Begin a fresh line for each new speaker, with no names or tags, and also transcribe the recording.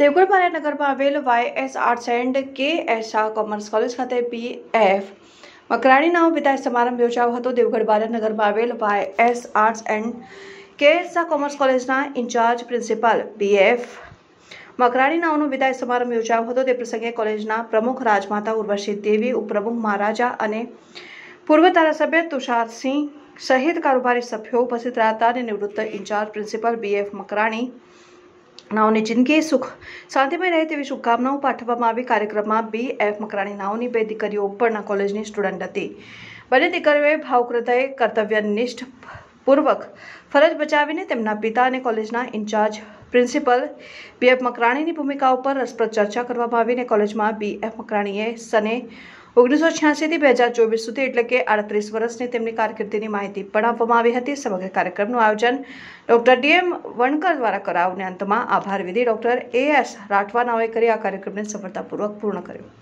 દેવગઢ મહારાજનગરમાં આવેલ Y S Arts and K S Shah Commerce College ખાતે બી પીએફ મકરાણીના વિદાય સમારંભ યોજાયો હતો દેવગઢ બાલાનગરમાં આવેલ Y S Arts and K S Shah Commerce કોલેજના ઇન્ચાર્જ પ્રિન્સિપાલ બી બીએફ મકરાણીનાઓનો વિદાય સમારંભ યોજાયો હતો તે પ્રસંગે કોલેજના પ્રમુખ રાજમાતા ઉર્વશી દેવી ઉપપ્રમુખ મહારાજા અને પૂર્વ ધારાસભ્ય તુષારસિંહ સહિત કારોબારી સભ્યો ઉપસ્થિત રહ્યા હતા અને નિવૃત્ત ઇન્ચાર્જ પ્રિન્સિપાલ એફ મકરાણી નાઓની જિંદગી સુખ શાંતિમય રહે તેવી શુભકામનાઓ પાઠવવામાં આવી કાર્યક્રમમાં બી એફ મકરાણી નાઓની બે દીકરીઓ ઉપરના કોલેજની સ્ટુડન્ટ હતી બંને દીકરીઓએ ભાવકૃતાએ કર્તવ્યનિષ્ઠ પૂર્વક ફરજ બચાવીને તેમના પિતા અને કોલેજના ઇન્ચાર્જ પ્રિન્સિપલ બી એફ મકરાણીની ભૂમિકા ઉપર રસપ્રદ ચર્ચા કરવામાં આવીને કોલેજમાં બી એફ મકરાણીએ સને ઓગણીસો છ્યાસીથી બે હજાર ચોવીસ સુધી એટલે કે આડત્રીસ વર્ષની તેમની કારકિર્દીની માહિતી પણ આપવામાં આવી હતી સમગ્ર કાર્યક્રમનું આયોજન ડોક્ટર ડીએમ વણકર દ્વારા કરાવને અંતમાં આભાર વિધિ ડોક્ટર એ એસ રાઠવા નાવે કરી આ કાર્યક્રમને સફળતાપૂર્વક પૂર્ણ કર્યો